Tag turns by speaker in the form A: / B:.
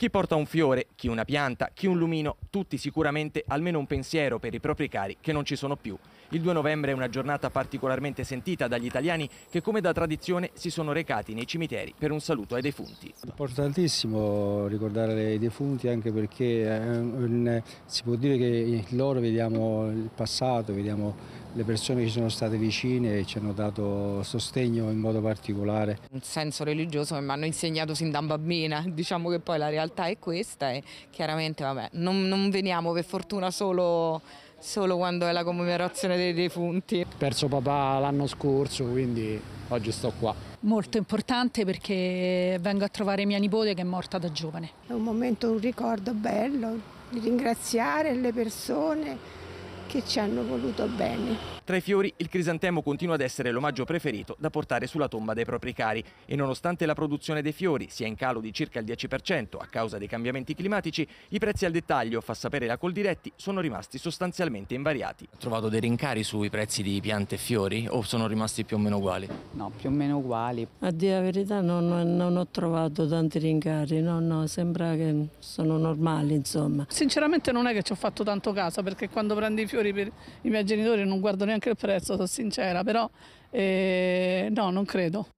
A: Chi porta un fiore, chi una pianta, chi un lumino, tutti sicuramente almeno un pensiero per i propri cari che non ci sono più. Il 2 novembre è una giornata particolarmente sentita dagli italiani che come da tradizione si sono recati nei cimiteri per un saluto ai defunti.
B: Importantissimo ricordare i defunti anche perché eh, si può dire che loro vediamo il passato, vediamo le persone che ci sono state vicine e ci hanno dato sostegno in modo particolare. Un
C: senso religioso che mi hanno insegnato sin da bambina, diciamo che poi la realtà realtà è questa e chiaramente vabbè, non, non veniamo per fortuna solo, solo, quando è la commemorazione dei defunti. Ho perso papà l'anno scorso, quindi
B: oggi sto qua.
D: Molto importante perché vengo a trovare mia nipote che è morta da
E: giovane. È un momento, un ricordo bello di ringraziare le persone che ci hanno voluto bene.
A: Tra i fiori il crisantemo continua ad essere l'omaggio preferito da portare sulla tomba dei propri cari e nonostante la produzione dei fiori sia in calo di circa il 10% a causa dei cambiamenti climatici, i prezzi al dettaglio, fa sapere la Coldiretti, sono rimasti sostanzialmente invariati. Ho trovato dei rincari sui prezzi di piante e fiori o sono rimasti più o meno uguali? No, più o meno uguali.
D: A dire la verità non, non ho trovato tanti rincari, no, no, sembra che sono normali insomma. Sinceramente non è che ci ho fatto tanto caso perché quando prendi i fiori fiori per i miei genitori, non guardo neanche il prezzo, sono sincera, però eh, no, non credo.